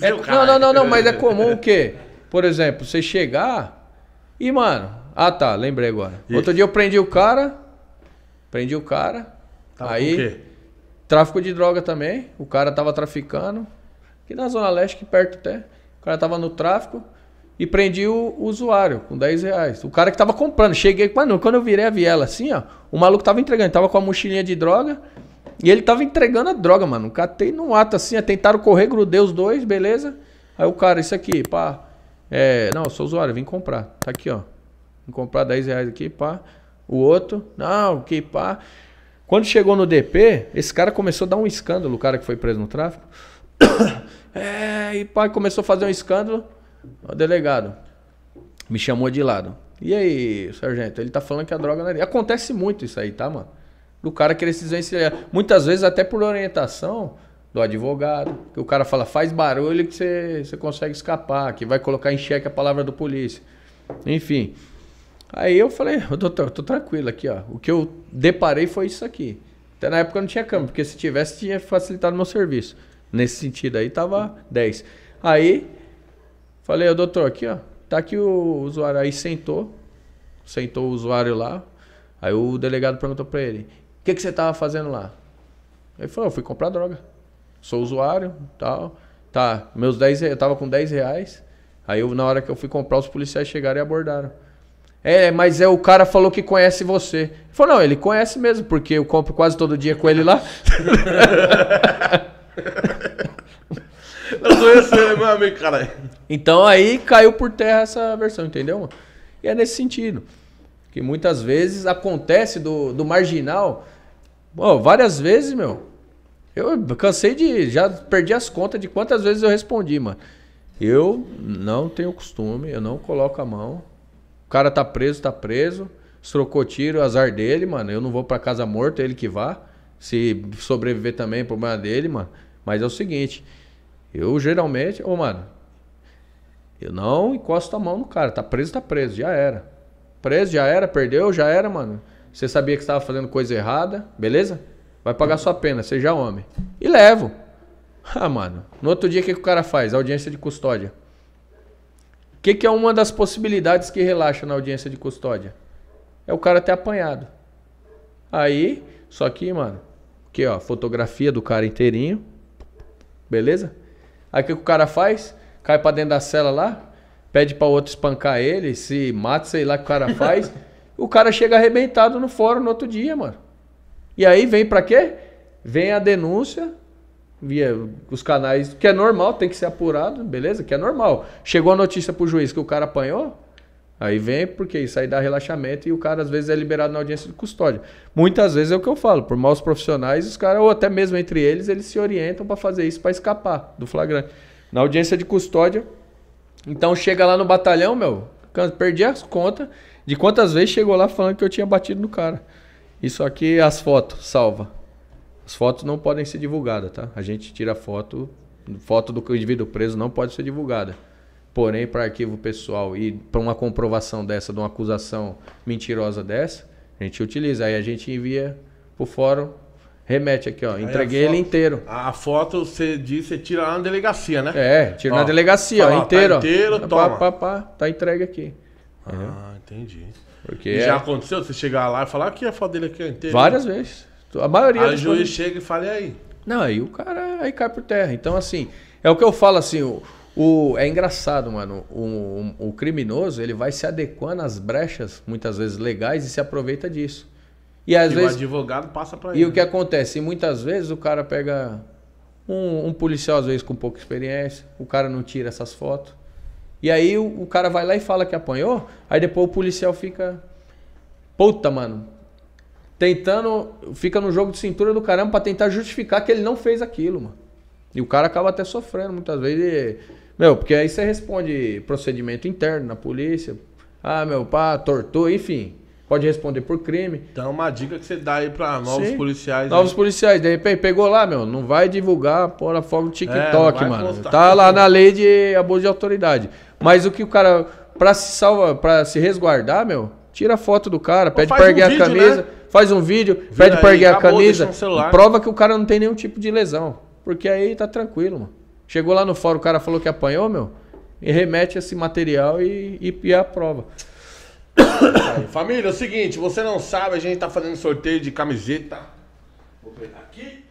É, não, não, não, não, mas é comum o quê? Por exemplo, você chegar e, mano. Ah, tá, lembrei agora. E? Outro dia eu prendi o cara. Prendi o cara. Tava aí. o quê? Tráfico de droga também. O cara tava traficando. Aqui na Zona Leste, que perto até. O cara tava no tráfico. E prendi o usuário com 10 reais. O cara que tava comprando. Cheguei, mano, quando eu virei a viela assim, ó. O maluco tava entregando. Tava com a mochilinha de droga. E ele tava entregando a droga, mano. Catei num ato assim, tentaram correr, grudei os dois, beleza? Aí o cara, isso aqui, pá. É, não, sou usuário, vim comprar. Tá aqui, ó. Vim comprar 10 reais aqui, pá. O outro, não, que pá. Quando chegou no DP, esse cara começou a dar um escândalo, o cara que foi preso no tráfico. É, e pá, começou a fazer um escândalo. O delegado me chamou de lado. E aí, sargento, ele tá falando que a droga não é. Acontece muito isso aí, tá, mano? do cara querer se desvencilhar. Muitas vezes até por orientação do advogado, que o cara fala, faz barulho que você, você consegue escapar, que vai colocar em xeque a palavra do polícia. Enfim. Aí eu falei, doutor, estou tô tranquilo aqui, ó. O que eu deparei foi isso aqui. Até na época eu não tinha câmbio, porque se tivesse, tinha facilitado meu serviço. Nesse sentido aí, tava 10. Aí, falei, doutor, aqui, ó. Tá aqui o usuário. Aí sentou, sentou o usuário lá. Aí o delegado perguntou para ele: que, que você estava fazendo lá? Ele falou, eu fui comprar droga. Sou usuário, tal. Tá, meus 10, eu tava com 10 reais. Aí eu, na hora que eu fui comprar, os policiais chegaram e abordaram. É, mas é o cara falou que conhece você. Ele falou, não, ele conhece mesmo, porque eu compro quase todo dia com ele lá. eu conheço ele, meu amigo, caralho. Então aí caiu por terra essa versão, entendeu, mano? E é nesse sentido. Que muitas vezes acontece do, do marginal Oh, várias vezes, meu. Eu cansei de. Já perdi as contas de quantas vezes eu respondi, mano. Eu não tenho costume, eu não coloco a mão. O cara tá preso, tá preso. Se trocou tiro, azar dele, mano. Eu não vou para casa morto, ele que vá. Se sobreviver também, é problema dele, mano. Mas é o seguinte, eu geralmente, ô, mano, eu não encosto a mão no cara. Tá preso, tá preso, já era. Preso, já era, perdeu, já era, mano. Você sabia que estava fazendo coisa errada, beleza? Vai pagar sua pena, seja homem. E levo. Ah, mano. No outro dia, o que, que o cara faz? Audiência de custódia. O que, que é uma das possibilidades que relaxa na audiência de custódia? É o cara ter apanhado. Aí, só que, mano, aqui ó, fotografia do cara inteirinho. Beleza? Aí o que, que o cara faz? Cai pra dentro da cela lá, pede pra outro espancar ele, se mata, sei lá o que o cara faz. O cara chega arrebentado no fórum no outro dia, mano. E aí vem para quê? Vem a denúncia via os canais, que é normal, tem que ser apurado, beleza? Que é normal. Chegou a notícia pro juiz que o cara apanhou, aí vem porque isso aí dá relaxamento e o cara às vezes é liberado na audiência de custódia. Muitas vezes é o que eu falo, por maus profissionais, os caras ou até mesmo entre eles, eles se orientam para fazer isso para escapar do flagrante. Na audiência de custódia, então chega lá no batalhão, meu, Perdi as contas de quantas vezes chegou lá falando que eu tinha batido no cara. Isso aqui, as fotos, salva. As fotos não podem ser divulgadas, tá? A gente tira foto, foto do indivíduo preso não pode ser divulgada. Porém, para arquivo pessoal e para uma comprovação dessa, de uma acusação mentirosa dessa, a gente utiliza. Aí a gente envia para o fórum Remete aqui, ó. Entreguei foto, ele inteiro. A foto, você diz, você tira lá na delegacia, né? É, tira ó, na delegacia, ó, inteiro. Tá inteiro, ó. toma. Pá, pá, pá, tá entregue aqui. Ah, é. entendi. Porque e já é. aconteceu você chegar lá e falar que a foto dele aqui é inteira? Várias vezes. A maioria Aí o juiz chega e fala, e aí? Não, aí o cara aí cai por terra. Então, assim, é o que eu falo assim, o, o é engraçado, mano. O, o, o criminoso, ele vai se adequando às brechas, muitas vezes legais, e se aproveita disso. E às e vezes. O advogado passa para ele. E o que acontece? E muitas vezes o cara pega um, um, policial, às vezes, com pouca experiência, o cara não tira essas fotos. E aí o, o cara vai lá e fala que apanhou, aí depois o policial fica. Puta, mano. Tentando. Fica no jogo de cintura do caramba pra tentar justificar que ele não fez aquilo, mano. E o cara acaba até sofrendo muitas vezes. E, meu, porque aí você responde procedimento interno na polícia. Ah, meu pá, tortou, enfim pode responder por crime. Então, uma dica que você dá aí para novos Sim. policiais. Novos aí. policiais, de repente pegou lá, meu, não vai divulgar a fogo no é, TikTok, é, mano. Tá lá na lei de abuso de autoridade. Mas o que o cara para se salva, para se resguardar, meu, tira a foto do cara, Pô, pede para erguer um a vídeo, né? camisa, né? faz um vídeo, Vira pede para erguer a camisa, um prova que o cara não tem nenhum tipo de lesão, porque aí tá tranquilo, mano. Chegou lá no fórum, o cara falou que apanhou, meu, e remete esse material e, e, e a prova. família, é o seguinte, você não sabe, a gente tá fazendo sorteio de camiseta. Vou pegar aqui.